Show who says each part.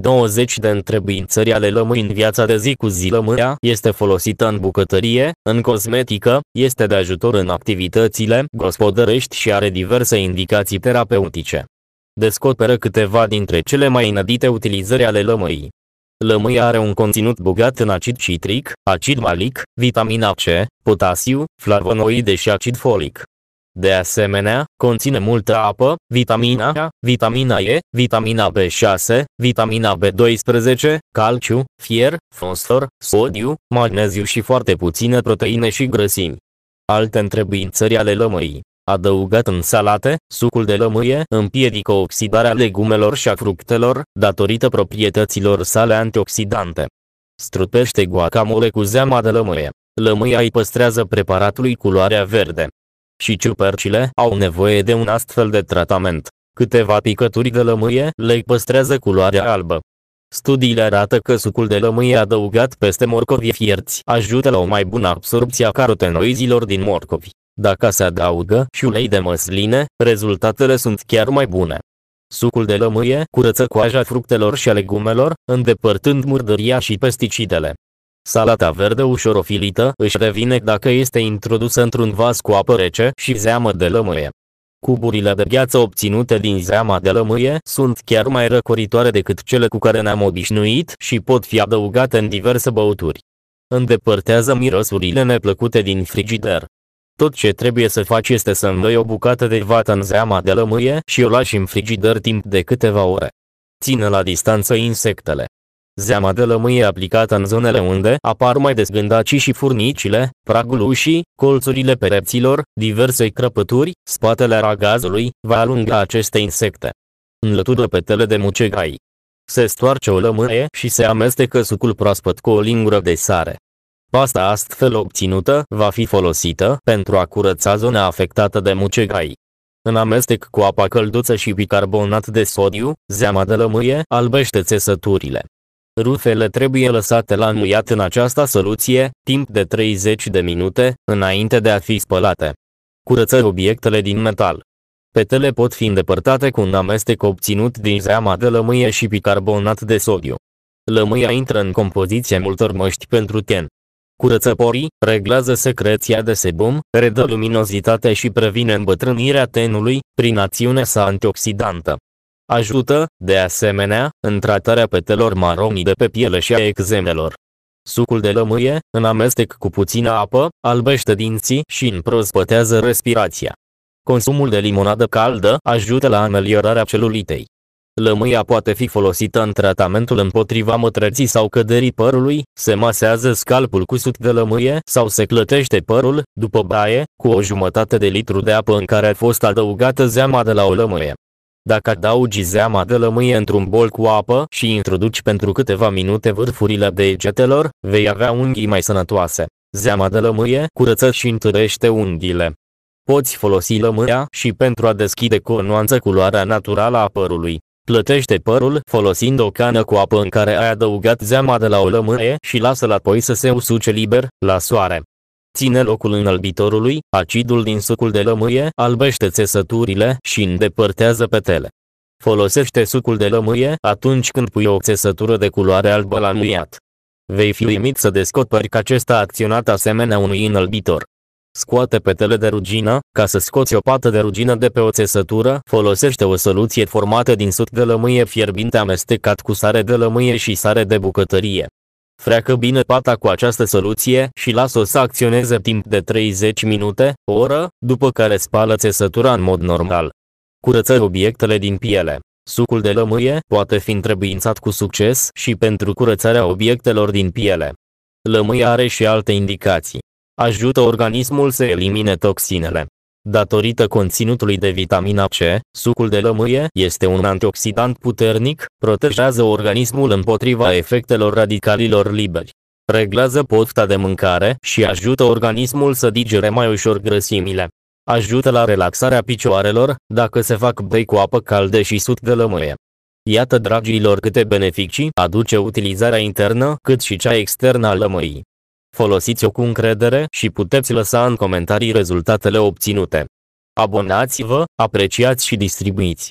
Speaker 1: 20 de întrebuințări ale lămâi în viața de zi cu zi lămâia este folosită în bucătărie, în cosmetică, este de ajutor în activitățile gospodărești și are diverse indicații terapeutice. Descoperă câteva dintre cele mai inedite utilizări ale lămâi. Lămâia are un conținut bogat în acid citric, acid malic, vitamina C, potasiu, flavonoide și acid folic. De asemenea, conține multă apă, vitamina A, vitamina E, vitamina B6, vitamina B12, calciu, fier, fosfor, sodiu, magneziu și foarte puține proteine și grăsimi. Alte întrebări ale lămâii Adăugat în salate, sucul de lămâie împiedică oxidarea legumelor și a fructelor, datorită proprietăților sale antioxidante. Strupește guacamole cu zeama de lămâie. Lămâia îi păstrează preparatului culoarea verde și ciupercile au nevoie de un astfel de tratament. Câteva picături de lămâie le păstrează culoarea albă. Studiile arată că sucul de lămâie adăugat peste morcovi fierți ajută la o mai bună absorbție a carotenoizilor din morcovi. Dacă se adaugă și ulei de măsline, rezultatele sunt chiar mai bune. Sucul de lămâie curăță coaja fructelor și a legumelor, îndepărtând murdăria și pesticidele. Salata verde ușor ofilită își revine dacă este introdusă într-un vas cu apă rece și zeamă de lămâie. Cuburile de gheață obținute din zeama de lămâie sunt chiar mai răcoritoare decât cele cu care ne-am obișnuit și pot fi adăugate în diverse băuturi. Îndepărtează mirosurile neplăcute din frigider. Tot ce trebuie să faci este să înnoi o bucată de vată în zeama de lămâie și o lași în frigider timp de câteva ore. Ține la distanță insectele. Zeama de lămâie aplicată în zonele unde apar mai des gândacii și furnicile, pragul ușii, colțurile pereților, diverse crăpături, spatele ragazului, va alunga aceste insecte. Înlătură petele de mucegai. Se stoarce o lămâie și se amestecă sucul proaspăt cu o lingură de sare. Pasta astfel obținută va fi folosită pentru a curăța zona afectată de mucegai. În amestec cu apa călduță și bicarbonat de sodiu, zeama de lămâie albește țesăturile. Rufele trebuie lăsate la înmuiat în această soluție, timp de 30 de minute, înainte de a fi spălate. Curăță obiectele din metal. Petele pot fi îndepărtate cu un amestec obținut din zeama de lămâie și bicarbonat de sodiu. Lămâia intră în compoziție multor măști pentru ten. Curăță porii, reglează secreția de sebum, redă luminozitate și previne îmbătrânirea tenului, prin acțiunea sa antioxidantă. Ajută, de asemenea, în tratarea petelor maronii de pe piele și a exemelor. Sucul de lămâie, în amestec cu puțină apă, albește dinții și împrospătează respirația. Consumul de limonadă caldă ajută la ameliorarea celulitei. Lămâia poate fi folosită în tratamentul împotriva mătrății sau căderii părului, se masează scalpul cu suc de lămâie sau se clătește părul, după baie, cu o jumătate de litru de apă în care a fost adăugată zeama de la o lămâie. Dacă adaugi zeama de lămâie într-un bol cu apă și introduci pentru câteva minute vârfurile degetelor, vei avea unghii mai sănătoase. Zeama de lămâie curăță și întărește unghiile. Poți folosi lămâia și pentru a deschide cu o nuanță culoarea naturală a părului. Plătește părul folosind o cană cu apă în care ai adăugat zeama de la o lămâie și lasă-l apoi să se usuce liber, la soare. Ține locul înălbitorului, acidul din sucul de lămâie albește țesăturile și îndepărtează petele. Folosește sucul de lămâie atunci când pui o țesătură de culoare albă la muiat. Vei fi uimit să descoperi că acesta a acționat asemenea unui înălbitor. Scoate petele de rugină, ca să scoți o pată de rugină de pe o țesătură, folosește o soluție formată din suc de lămâie fierbinte amestecat cu sare de lămâie și sare de bucătărie. Freacă bine pata cu această soluție și lasă-o să acționeze timp de 30 minute, o oră, după care spală țesătura în mod normal. Curăță obiectele din piele. Sucul de lămâie poate fi întrebuințat cu succes și pentru curățarea obiectelor din piele. Lămâia are și alte indicații. Ajută organismul să elimine toxinele. Datorită conținutului de vitamina C, sucul de lămâie este un antioxidant puternic, protejează organismul împotriva efectelor radicalilor liberi. Reglează pofta de mâncare și ajută organismul să digere mai ușor grăsimile. Ajută la relaxarea picioarelor, dacă se fac bei cu apă caldă și suc de lămâie. Iată dragilor câte beneficii aduce utilizarea internă cât și cea externă a lămâii. Folosiți-o cu încredere și puteți lăsa în comentarii rezultatele obținute. Abonați-vă, apreciați și distribuiți.